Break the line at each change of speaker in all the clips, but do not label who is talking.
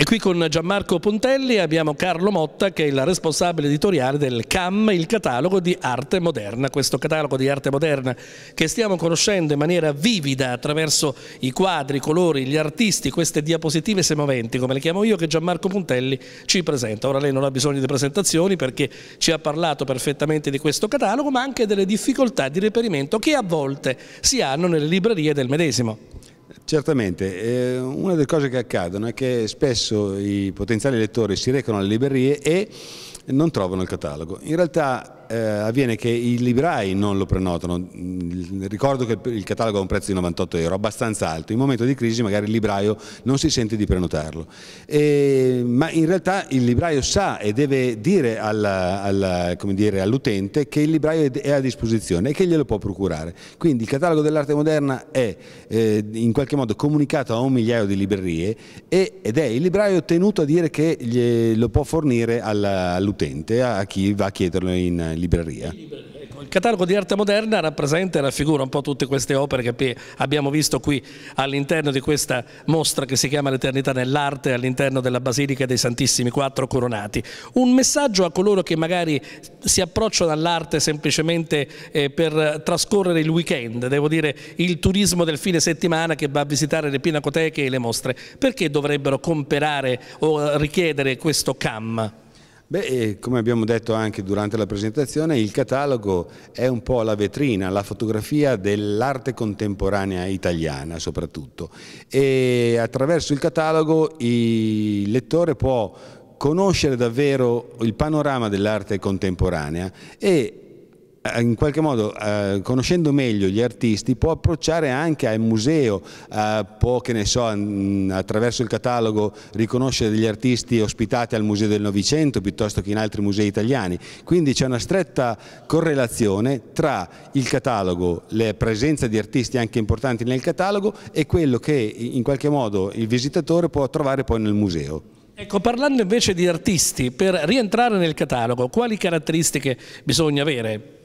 E qui con Gianmarco Pontelli abbiamo
Carlo Motta che è il responsabile editoriale del CAM, il catalogo di arte moderna. Questo catalogo di arte moderna che stiamo conoscendo in maniera vivida attraverso i quadri, i colori, gli artisti, queste diapositive semoventi come le chiamo io che Gianmarco Pontelli ci presenta. Ora lei non ha bisogno di presentazioni perché ci ha parlato perfettamente di questo catalogo ma anche delle difficoltà di reperimento che a volte si hanno nelle librerie del medesimo.
Certamente, eh, una delle cose che accadono è che spesso i potenziali lettori si recano alle librerie e non trovano il catalogo. In realtà eh, avviene che i librai non lo prenotano. Mm, ricordo che il catalogo ha un prezzo di 98 euro, abbastanza alto. In momento di crisi magari il libraio non si sente di prenotarlo. E, ma in realtà il libraio sa e deve dire all'utente all che il libraio è a disposizione e che glielo può procurare. Quindi il catalogo dell'arte moderna è eh, in qualche modo comunicato a un migliaio di librerie e, ed è il libraio tenuto a dire che lo può fornire all'utente, all a chi va a chiederlo in libreria?
Ecco, il catalogo di arte moderna rappresenta e raffigura un po' tutte queste opere che abbiamo visto qui all'interno di questa mostra che si chiama L'Eternità nell'arte all'interno della Basilica dei Santissimi Quattro Coronati. Un messaggio a coloro che magari si approcciano all'arte semplicemente eh, per trascorrere il weekend, devo dire il turismo del fine settimana che va a visitare le pinacoteche e le mostre, perché dovrebbero comperare o richiedere questo CAM?
Beh, come abbiamo detto anche durante la presentazione, il catalogo è un po' la vetrina, la fotografia dell'arte contemporanea italiana soprattutto e attraverso il catalogo il lettore può conoscere davvero il panorama dell'arte contemporanea e eh, in qualche modo eh, conoscendo meglio gli artisti può approcciare anche al museo, eh, può che ne so mm, attraverso il catalogo riconoscere degli artisti ospitati al Museo del Novecento piuttosto che in altri musei italiani, quindi c'è una stretta correlazione tra il catalogo, la presenza di artisti anche importanti nel catalogo e quello che in qualche modo il visitatore può trovare poi nel museo.
Ecco, parlando invece di artisti, per rientrare nel catalogo, quali caratteristiche bisogna avere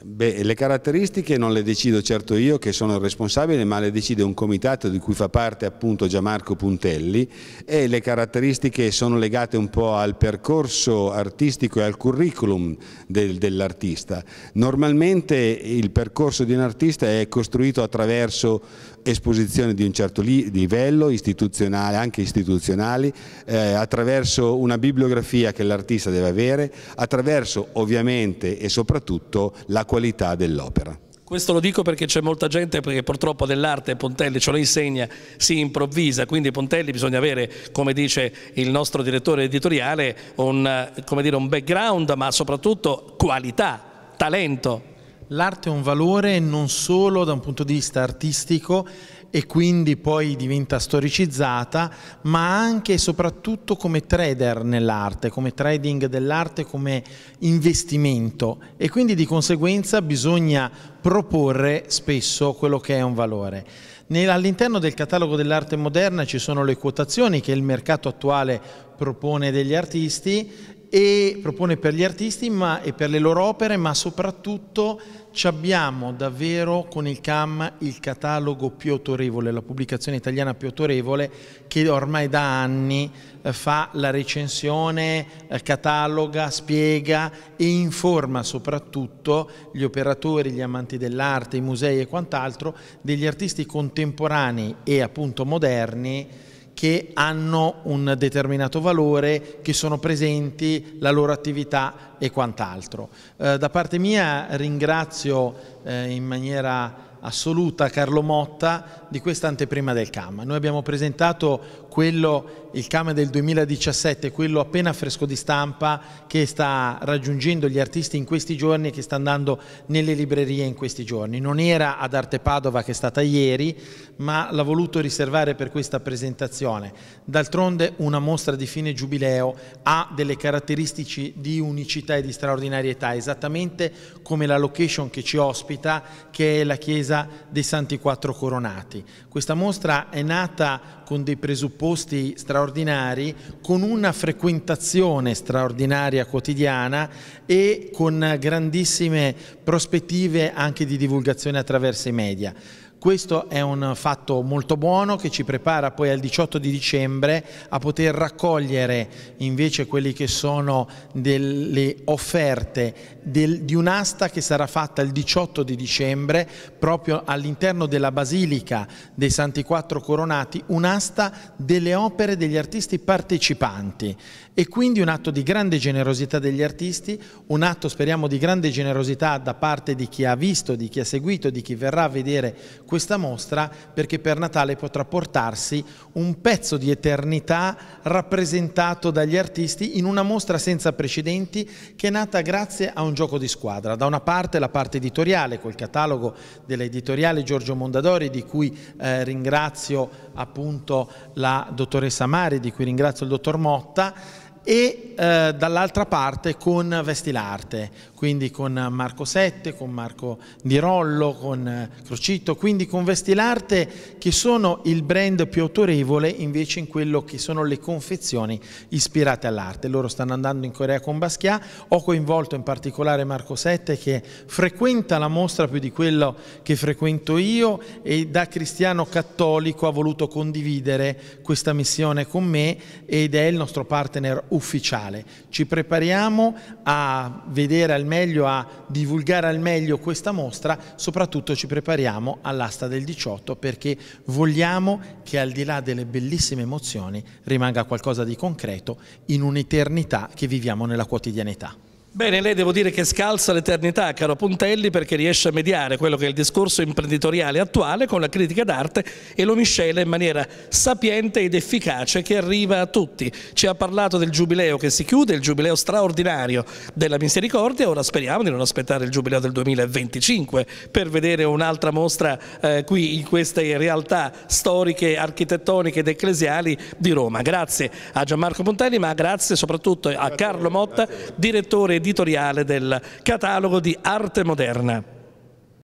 Beh, le caratteristiche non le decido certo io che sono il responsabile, ma le decide un comitato di cui fa parte appunto Gianmarco Puntelli e le caratteristiche sono legate un po' al percorso artistico e al curriculum del, dell'artista. Normalmente il percorso di un artista è costruito attraverso esposizioni di un certo livello, istituzionale, anche istituzionali, eh, attraverso una bibliografia che l'artista deve avere, attraverso ovviamente e soprattutto la qualità dell'opera.
Questo lo dico perché c'è molta gente che purtroppo dell'arte Pontelli ce lo insegna, si improvvisa, quindi Pontelli bisogna avere, come dice il nostro direttore editoriale, un, dire, un background ma soprattutto qualità, talento.
L'arte è un valore non solo da un punto di vista artistico, e quindi poi diventa storicizzata, ma anche e soprattutto come trader nell'arte, come trading dell'arte, come investimento e quindi di conseguenza bisogna proporre spesso quello che è un valore. All'interno del catalogo dell'arte moderna ci sono le quotazioni che il mercato attuale propone degli artisti e propone per gli artisti ma, e per le loro opere, ma soprattutto abbiamo davvero con il CAM il catalogo più autorevole, la pubblicazione italiana più autorevole che ormai da anni eh, fa la recensione, eh, cataloga, spiega e informa soprattutto gli operatori, gli amanti dell'arte, i musei e quant'altro degli artisti contemporanei e appunto moderni che hanno un determinato valore, che sono presenti, la loro attività e quant'altro. Eh, da parte mia ringrazio eh, in maniera assoluta Carlo Motta di questa anteprima del CAM. Noi abbiamo presentato quello, il CAM del 2017, quello appena fresco di stampa che sta raggiungendo gli artisti in questi giorni e che sta andando nelle librerie in questi giorni. Non era ad Arte Padova che è stata ieri, ma l'ha voluto riservare per questa presentazione. D'altronde una mostra di fine giubileo ha delle caratteristiche di unicità e di straordinarietà, esattamente come la location che ci ospita, che è la chiesa difesa dei Santi Quattro Coronati. Questa mostra è nata con dei presupposti straordinari, con una frequentazione straordinaria quotidiana e con grandissime prospettive anche di divulgazione attraverso i media. Questo è un fatto molto buono che ci prepara poi al 18 di dicembre a poter raccogliere invece quelle che sono delle offerte del, di un'asta che sarà fatta il 18 di dicembre proprio all'interno della Basilica dei Santi Quattro Coronati, un'asta delle opere degli artisti partecipanti e quindi un atto di grande generosità degli artisti, un atto speriamo di grande generosità da parte di chi ha visto, di chi ha seguito, di chi verrà a vedere questa mostra perché per Natale potrà portarsi un pezzo di eternità rappresentato dagli artisti in una mostra senza precedenti che è nata grazie a un gioco di squadra. Da una parte la parte editoriale col catalogo dell'editoriale Giorgio Mondadori di cui eh, ringrazio appunto la dottoressa Mari, di cui ringrazio il dottor Motta e eh, dall'altra parte con Vesti l'Arte, quindi con Marco Sette, con Marco Di Rollo, con eh, Crocito, quindi con Vesti l'Arte che sono il brand più autorevole invece in quello che sono le confezioni ispirate all'arte. Loro stanno andando in Corea con Basquiat, ho coinvolto in particolare Marco Sette che frequenta la mostra più di quello che frequento io e da cristiano cattolico ha voluto condividere questa missione con me ed è il nostro partner ufficiale. Ci prepariamo a vedere al meglio, a divulgare al meglio questa mostra, soprattutto ci prepariamo all'asta del 18 perché vogliamo che al di là delle bellissime emozioni rimanga qualcosa di concreto in un'eternità che viviamo nella quotidianità.
Bene, lei devo dire che scalza l'eternità, caro Puntelli, perché riesce a mediare quello che è il discorso imprenditoriale attuale con la critica d'arte e lo miscela in maniera sapiente ed efficace che arriva a tutti. Ci ha parlato del giubileo che si chiude, il giubileo straordinario della misericordia, ora speriamo di non aspettare il giubileo del 2025 per vedere un'altra mostra eh, qui in queste realtà storiche, architettoniche ed ecclesiali di Roma. Grazie a Gianmarco Puntelli, ma grazie soprattutto a Carlo Motta, direttore di editoriale del catalogo di arte moderna.